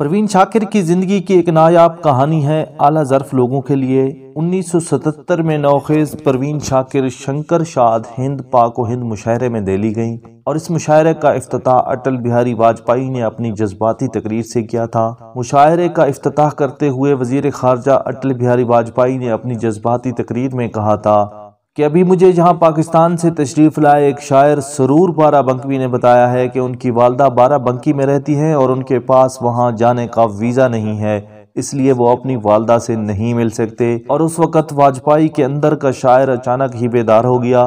परवीन शाकिर की ज़िंदगी की एक नायाब कहानी है आला जरफ लोगों के लिए 1977 में नौखेज़ परवीन शाकिर शंकर शाद हिंद पाक व हिंद मुशायरे में दिल्ली गई और इस मुशायरे का अफ्ताह अटल बिहारी वाजपेयी ने अपनी जज्बाती तकरीर से किया था मुशायरे का अफ्ताह करते हुए वजीर खारजा अटल बिहारी वाजपेयी ने अपनी जज्बाती तकरीर में कहा था कि अभी मुझे जहाँ पाकिस्तान से तशरीफ़ लाए एक शायर सरूर बारा बंकवी ने बताया है कि उनकी वालदा बारा बंकी में रहती है और उनके पास वहाँ जाने का वीज़ा नहीं है इसलिए वो अपनी वालदा से नहीं मिल सकते और उस वक़्त वाजपेयी के अंदर का शायर अचानक ही बेदार हो गया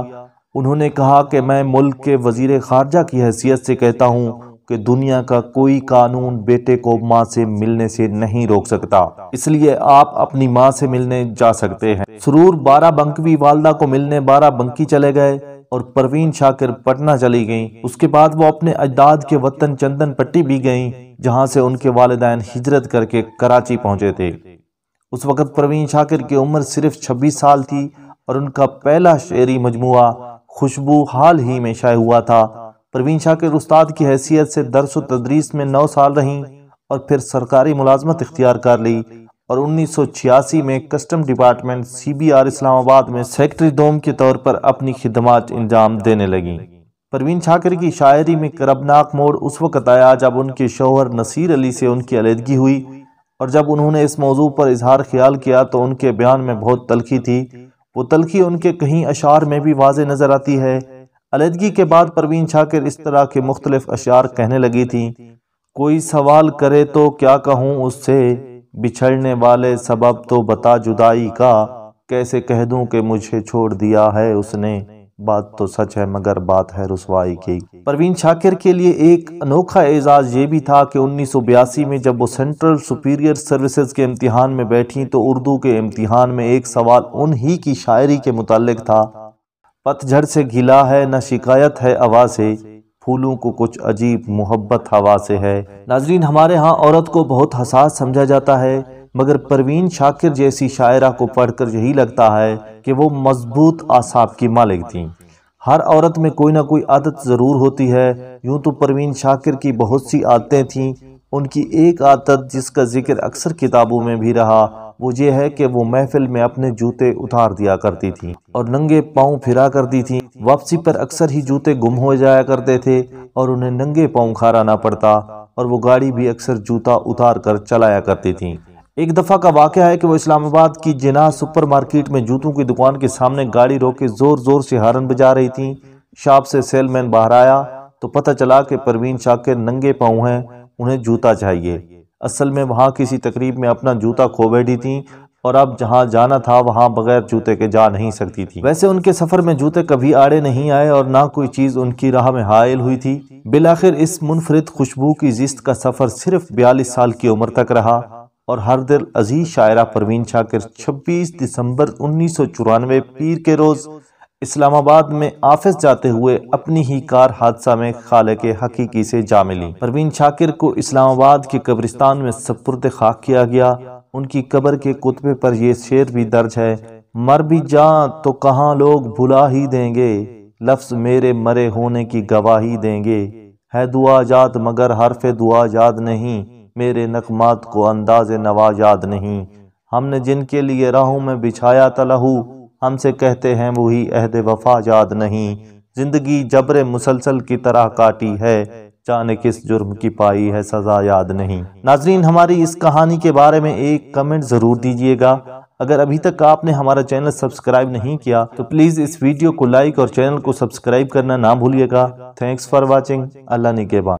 उन्होंने कहा कि मैं मुल्क के वजीर खारजा की हैसियत से कहता हूँ कि दुनिया का कोई कानून बेटे को माँ से मिलने से नहीं रोक सकता इसलिए आप अपनी माँ से मिलने जा सकते हैं सुरूर बारह बंकवी वालदा को मिलने बारह बंकी चले गए और परवीन शाकिर पटना चली गईं। उसके बाद वो अपने अजदाद के वतन चंदन पट्टी भी गईं, जहां से उनके वालदान हिजरत करके कराची पहुंचे थे उस वक़्त परवीन शाकिर की उम्र सिर्फ छब्बीस साल थी और उनका पहला शेरी मजमु खुशबू हाल ही में शाये हुआ था परवीन शाह के उस्ताद की हैसियत से दरस तदरीस में नौ साल रहीं और फिर सरकारी मुलाजमत इख्तियार कर ली और 1986 में कस्टम डिपार्टमेंट सीबीआर इस्लामाबाद में सेक्रेटरी डोम के तौर पर अपनी खिदमत अंजाम देने लगीं परवीन छाकर की शायरी में करबनाक मोड़ उस वक़्त आया जब उनके शोहर नसीर अली से उनकी अलीदगी हुई और जब उन्होंने इस मौजू पर इजहार ख्याल किया तो उनके बयान में बहुत तलखी थी वो तलखी उनके कहीं अशार में भी वाज नज़र आती है अलीदगी के बाद परवीन शाकिर इस तरह के मुख्तलिफ अशार कहने लगी थी कोई सवाल करे तो क्या कहूँ उससे बिछड़ने वाले सबब तो बता जुदाई का कैसे कह दूं कि मुझे छोड़ दिया है उसने बात तो सच है मगर बात है रसवाई की परवीन शाकिर के लिए एक अनोखा एजाज़ ये भी था कि उन्नीस में जब वो सेंट्रल सुपीरियर सर्विसेज के इम्तिहान में बैठी तो उर्दू के इम्तिहान में एक सवाल उन की शायरी के मुतल था पतझड़ से गिला है न शिकायत है आवाज से फूलों को कुछ अजीब मोहब्बत हवा से है नाजरीन हमारे यहाँ औरत को बहुत हसास समझा जाता है मगर परवीन शाकिर जैसी शायरा को पढ़कर यही लगता है कि वो मजबूत आसाब की मालिक थी हर औरत में कोई ना कोई आदत ज़रूर होती है यूं तो परवीन शाकिर की बहुत सी आदतें थीं उनकी एक आदत जिसका जिक्र अक्सर किताबों में भी रहा वो ये है कि वो महफिल में अपने जूते उतार दिया करती थी और नंगे पाँव फिरा करती थी वापसी पर अक्सर ही जूते गुम हो जाया करते थे और उन्हें नंगे पाँव खाराना पड़ता और वो गाड़ी भी अक्सर जूता उतार कर चलाया करती थी एक दफ़ा का वाक़ है कि वो इस्लामाबाद की जिना सुपरमार्केट में जूतों की दुकान के सामने गाड़ी रोक के ज़ोर ज़ोर से हारन बजा रही थी शॉप से सेलमैन बाहर आया तो पता चला कि परवीन शाह के नंगे पाँव हैं उन्हें जूता चाहिए असल में वहाँ किसी तकरीब में अपना जूता खो बैठी थी और अब जहाँ जाना था वहाँ बगैर जूते के जा नहीं सकती थी वैसे उनके सफ़र में जूते कभी आड़े नहीं आए और ना कोई चीज़ उनकी राह में हायल हुई थी बिलाखिर इस मुनफरद खुशबू की जिस्त का सफ़र सिर्फ बयालीस साल की उम्र तक रहा और हर दिल अजीज शायरा परवीन छाकर 26 दिसंबर उन्नीस पीर के रोज़ इस्लामाबाद में ऑफिस जाते हुए अपनी ही कार हादसा में खाले के हकीकी से जा मिली परवीन शाकिर को इस्लामाबाद के कब्रिस्तान में सपुरद खाक किया गया उनकी कब्र के कुतबे पर यह शेर भी दर्ज है मर भी जा तो कहाँ लोग भुला ही देंगे लफ्ज मेरे मरे होने की गवाही देंगे है दुआ याद मगर हरफ दुआ याद नहीं मेरे नकमात को अंदाज नवाजाद याद नहीं हमने जिनके लिए राहू में बिछाया तलहू हमसे कहते हैं वही अहद वफा याद नहीं जिंदगी जबर मुसलसल की तरह काटी है जाने किस जुर्म की पाई है सज़ा याद नहीं नाजरीन हमारी इस कहानी के बारे में एक कमेंट ज़रूर दीजिएगा अगर अभी तक आपने हमारा चैनल सब्सक्राइब नहीं किया तो प्लीज़ इस वीडियो को लाइक और चैनल को सब्सक्राइब करना ना भूलिएगा थैंक्स फॉर वॉचिंग अल्लाह निगेबान